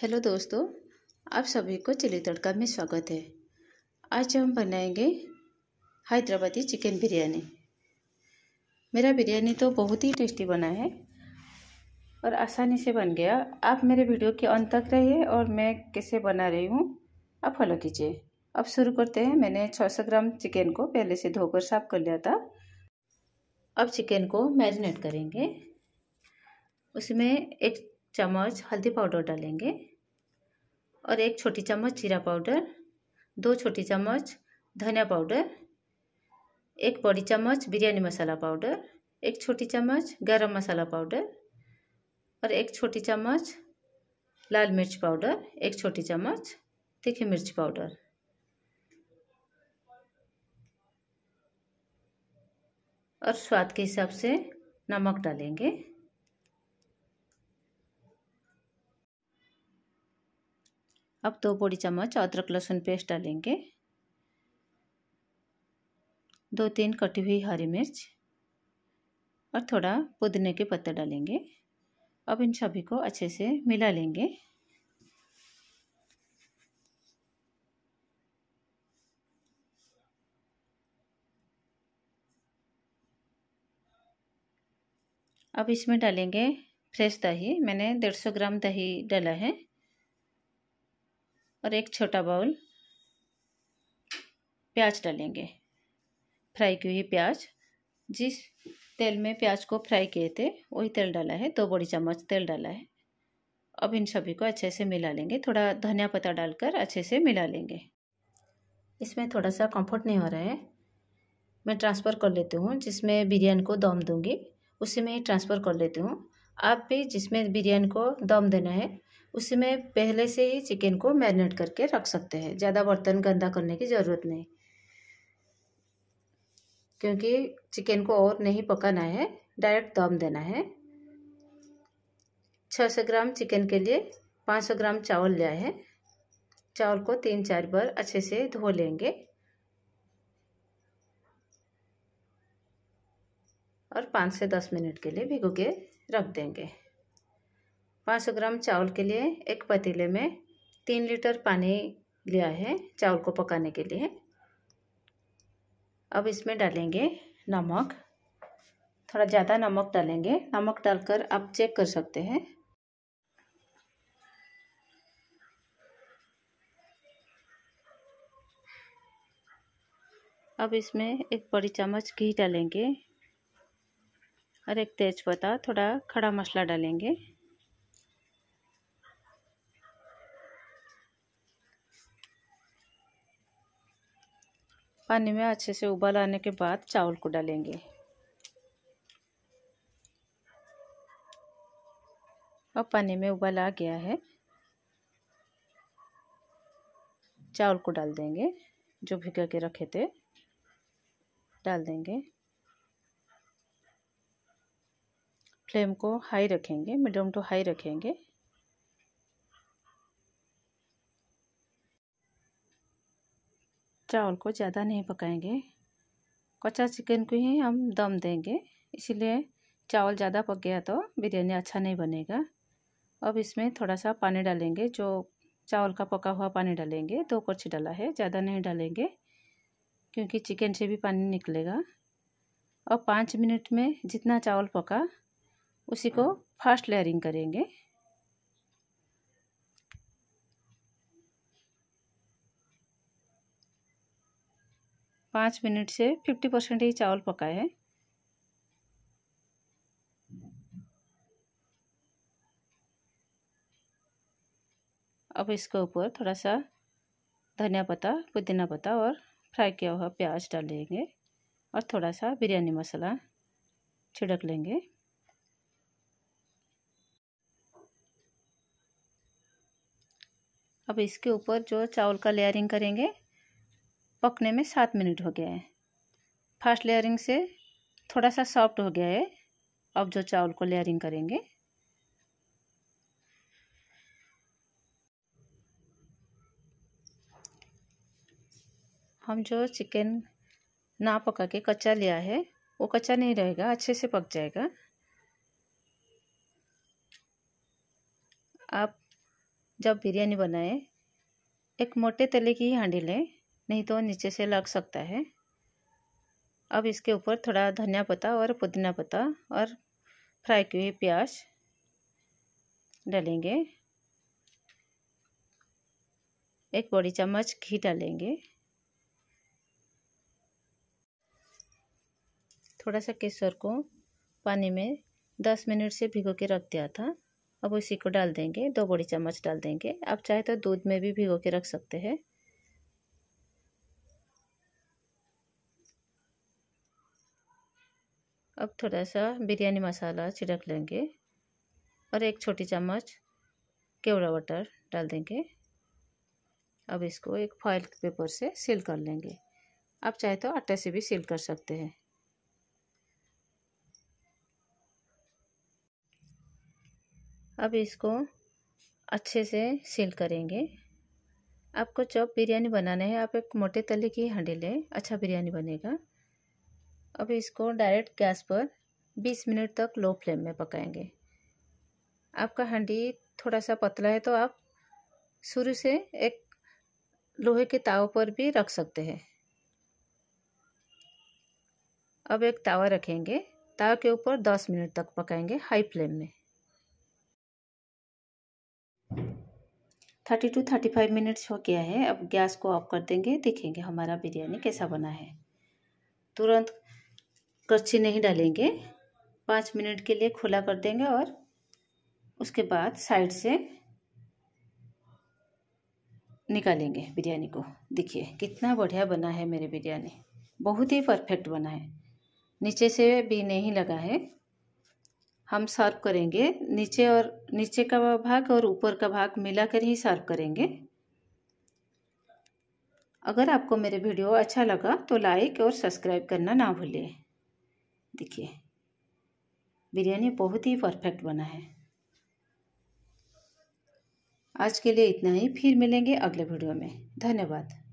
Hello दोस्तों आप सभी को चिली तड़का में स्वागत है आज हम बनाएंगे हैदराबादी चिकन बिरयानी मेरा बिरयानी तो बहुत ही टेस्टी बना है और आसानी से बन गया आप मेरे वीडियो के अंत तक रहिए और मैं कैसे बना रही हूँ आप फॉलो कीजिए अब शुरू करते हैं मैंने 600 ग्राम चिकन को पहले से धोकर साफ कर लिया था अब चिकन को मैरिनेट करेंगे उसमें एक चम्मच हल्दी पाउडर डालेंगे और एक छोटी चम्मच जीरा पाउडर दो छोटी चम्मच धनिया पाउडर एक बड़ी चम्मच बिरयानी मसाला पाउडर एक छोटी चम्मच गरम मसाला पाउडर और एक छोटी चम्मच लाल मिर्च पाउडर एक छोटी चम्मच तीखी मिर्च पाउडर और स्वाद के हिसाब से नमक डालेंगे अब दो बड़ी चम्मच अदरक लहसुन पेस्ट डालेंगे दो तीन कटी हुई हरी मिर्च और थोड़ा पुदीने के पत्ते डालेंगे अब इन सभी को अच्छे से मिला लेंगे अब इसमें डालेंगे फ्रेश दही मैंने डेढ़ सौ ग्राम दही डाला है और एक छोटा बाउल प्याज डालेंगे फ्राई की हुई प्याज जिस तेल में प्याज को फ्राई किए थे वही तेल डाला है दो बड़ी चम्मच तेल डाला है अब इन सभी को अच्छे से मिला लेंगे थोड़ा धनिया पत्ता डालकर अच्छे से मिला लेंगे इसमें थोड़ा सा कंफर्ट नहीं हो रहा है मैं ट्रांसफ़र कर लेती हूँ जिसमें बिरयानी को दम दूँगी उसी में ही ट्रांसफ़र कर लेती हूँ आप भी जिसमें बिरयानी को दम देना है उसमें पहले से ही चिकन को मैरिनेट करके रख सकते हैं ज़्यादा बर्तन गंदा करने की ज़रूरत नहीं क्योंकि चिकन को और नहीं पकाना है डायरेक्ट दम देना है 600 ग्राम चिकन के लिए 500 ग्राम चावल लिया है चावल को तीन चार बार अच्छे से धो लेंगे और पाँच से दस मिनट के लिए भिगो के रख देंगे पाँच सौ ग्राम चावल के लिए एक पतीले में तीन लीटर पानी लिया है चावल को पकाने के लिए अब इसमें डालेंगे नमक थोड़ा ज़्यादा नमक डालेंगे नमक डालकर आप चेक कर सकते हैं अब इसमें एक बड़ी चम्मच घी डालेंगे और एक तेज़पत्ता थोड़ा खड़ा मसाला डालेंगे पानी में अच्छे से उबाल आने के बाद चावल को डालेंगे अब पानी में उबाल आ गया है चावल को डाल देंगे जो भिगा के रखे थे डाल देंगे फ्लेम को हाई रखेंगे मीडियम टू हाई रखेंगे चावल को ज़्यादा नहीं पकाएंगे कच्चा चिकन को ही हम दम देंगे इसीलिए चावल ज़्यादा पक गया तो बिरयानी अच्छा नहीं बनेगा अब इसमें थोड़ा सा पानी डालेंगे जो चावल का पका हुआ पानी डालेंगे दो कड़छी डाला है ज़्यादा नहीं डालेंगे क्योंकि चिकन से भी पानी निकलेगा और पाँच मिनट में जितना चावल पका उसी को फास्ट हाँ। लेयरिंग करेंगे पाँच मिनट से फिफ्टी परसेंट ही चावल पका है अब इसके ऊपर थोड़ा सा धनिया पत्ता पुदीना पत्ता और फ्राई किया हुआ प्याज डाल देंगे और थोड़ा सा बिरयानी मसाला छिड़क लेंगे अब इसके ऊपर जो चावल का लेयरिंग करेंगे पकने में सात मिनट हो गया है फर्स्ट लेयरिंग से थोड़ा सा सॉफ्ट हो गया है अब जो चावल को लेयरिंग करेंगे हम जो चिकन ना पका के कच्चा लिया है वो कच्चा नहीं रहेगा अच्छे से पक जाएगा आप जब बिरयानी बनाए एक मोटे तले की ही हांडी लें नहीं तो नीचे से लग सकता है अब इसके ऊपर थोड़ा धनिया पत्ता और पुदीना पत्ता और फ्राई की हुई प्याज डालेंगे एक बड़ी चम्मच घी डालेंगे थोड़ा सा केसर को पानी में दस मिनट से भिगो के रख दिया था अब उसी को डाल देंगे दो बड़ी चम्मच डाल देंगे आप चाहे तो दूध में भी भिगो के रख सकते हैं अब थोड़ा सा बिरयानी मसाला छिड़क लेंगे और एक छोटी चम्मच केवड़ा वाटर डाल देंगे अब इसको एक फॉइल पेपर से सील कर लेंगे आप चाहे तो आटे से भी सील कर सकते हैं अब इसको अच्छे से सील करेंगे आपको चॉप बिरयानी बनाना है आप एक मोटे तले की हंडी लें अच्छा बिरयानी बनेगा अब इसको डायरेक्ट गैस पर 20 मिनट तक लो फ्लेम में पकाएंगे आपका हांडी थोड़ा सा पतला है तो आप शुरू से एक लोहे के ताव पर भी रख सकते हैं अब एक तावा रखेंगे तावा के ऊपर 10 मिनट तक पकाएंगे हाई फ्लेम में 30 टू 35 मिनट्स हो गया है अब गैस को ऑफ कर देंगे देखेंगे हमारा बिरयानी कैसा बना है तुरंत करछी नहीं डालेंगे पाँच मिनट के लिए खुला कर देंगे और उसके बाद साइड से निकालेंगे बिरयानी को देखिए कितना बढ़िया बना है मेरी बिरयानी बहुत ही परफेक्ट बना है नीचे से भी नहीं लगा है हम सर्व करेंगे नीचे और नीचे का भाग और ऊपर का भाग मिलाकर ही सर्व करेंगे अगर आपको मेरे वीडियो अच्छा लगा तो लाइक और सब्सक्राइब करना ना भूलिए देखिए बिरयानी बहुत ही परफेक्ट बना है आज के लिए इतना ही फिर मिलेंगे अगले वीडियो में धन्यवाद